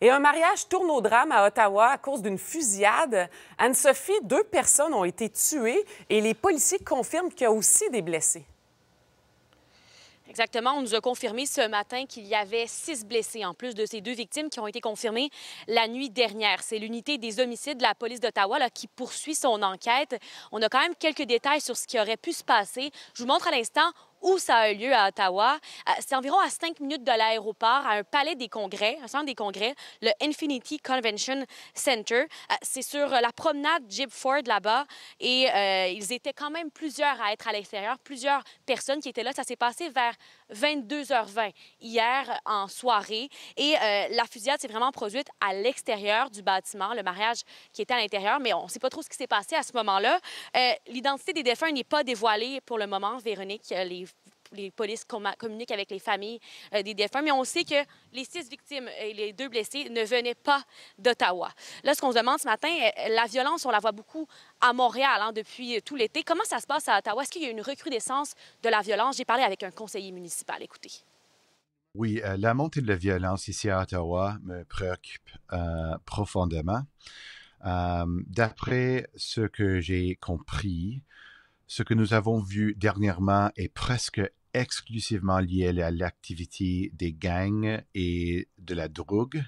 Et un mariage tourne au drame à Ottawa à cause d'une fusillade. Anne-Sophie, deux personnes ont été tuées et les policiers confirment qu'il y a aussi des blessés. Exactement. On nous a confirmé ce matin qu'il y avait six blessés, en plus de ces deux victimes qui ont été confirmées la nuit dernière. C'est l'unité des homicides de la police d'Ottawa qui poursuit son enquête. On a quand même quelques détails sur ce qui aurait pu se passer. Je vous montre à l'instant où ça a eu lieu à Ottawa. Euh, c'est environ à 5 minutes de l'aéroport, à un palais des congrès, un centre des congrès, le Infinity Convention Center. Euh, c'est sur euh, la promenade Jib Ford là-bas et ils étaient quand même plusieurs à être à l'extérieur, plusieurs personnes qui étaient là. Ça s'est passé vers 22h20 hier en soirée. Et euh, la fusillade s'est vraiment produite à l'extérieur du bâtiment, le mariage qui était à l'intérieur, mais on ne sait pas trop ce qui s'est passé à ce moment-là. Euh, l'identité des défunts n'est pas dévoilée pour le moment, Véronique. Euh, les les polices communiquent avec les familles euh, des défunts, mais on sait que les six victimes et les deux blessés ne venaient pas d'Ottawa. Là, ce qu'on se demande ce matin, euh, la violence, on la voit beaucoup à Montréal hein, depuis euh, tout l'été. Comment ça se passe à Ottawa? Est-ce qu'il y a une recrudescence de la violence? J'ai parlé avec un conseiller municipal. Écoutez. Oui, la montée de la violence ici à Ottawa me préoccupe profondément. D'après ce que j'ai compris, ce que nous avons vu dernièrement est presque exclusivement liées à l'activité des gangs et de la drogue.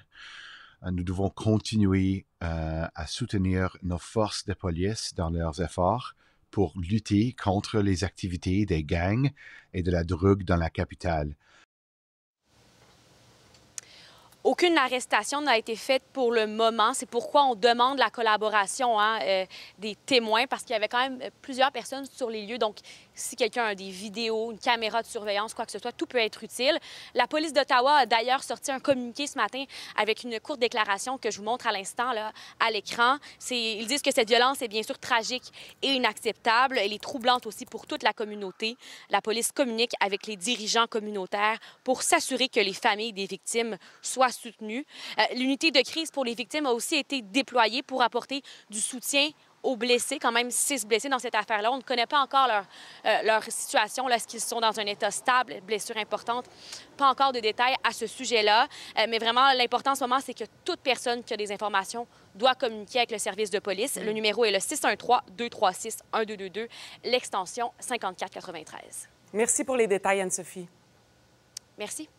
Euh, nous devons continuer euh, à soutenir nos forces de police dans leurs efforts pour lutter contre les activités des gangs et de la drogue dans la capitale. Aucune arrestation n'a été faite pour le moment. C'est pourquoi on demande la collaboration hein, euh, des témoins, parce qu'il y avait quand même euh, plusieurs personnes sur les lieux. Donc, si quelqu'un a des vidéos, une caméra de surveillance, quoi que ce soit, tout peut être utile. La police d'Ottawa a d'ailleurs sorti un communiqué ce matin avec une courte déclaration que je vous montre à l'instant là, à l'écran. Ils disent que cette violence est bien sûr tragique et inacceptable. Elle est troublante aussi pour toute la communauté. La police communique avec les dirigeants communautaires pour s'assurer que les familles des victimes soient soutenu. Euh, l'unité de crise pour les victimes a aussi été déployée pour apporter du soutien aux blessés, quand même six blessés dans cette affaire-là. On ne connaît pas encore leur, euh, situation, lorsqu'ils sont dans un état stable, blessure importante. Pas encore de détails à ce sujet-là, euh, mais vraiment, l'important en ce moment, c'est que toute personne qui a des informations doit communiquer avec le service de police. Mm. Le numéro est le 613-236-1222, l'extension 5493. Merci pour les détails, Anne-Sophie. Merci.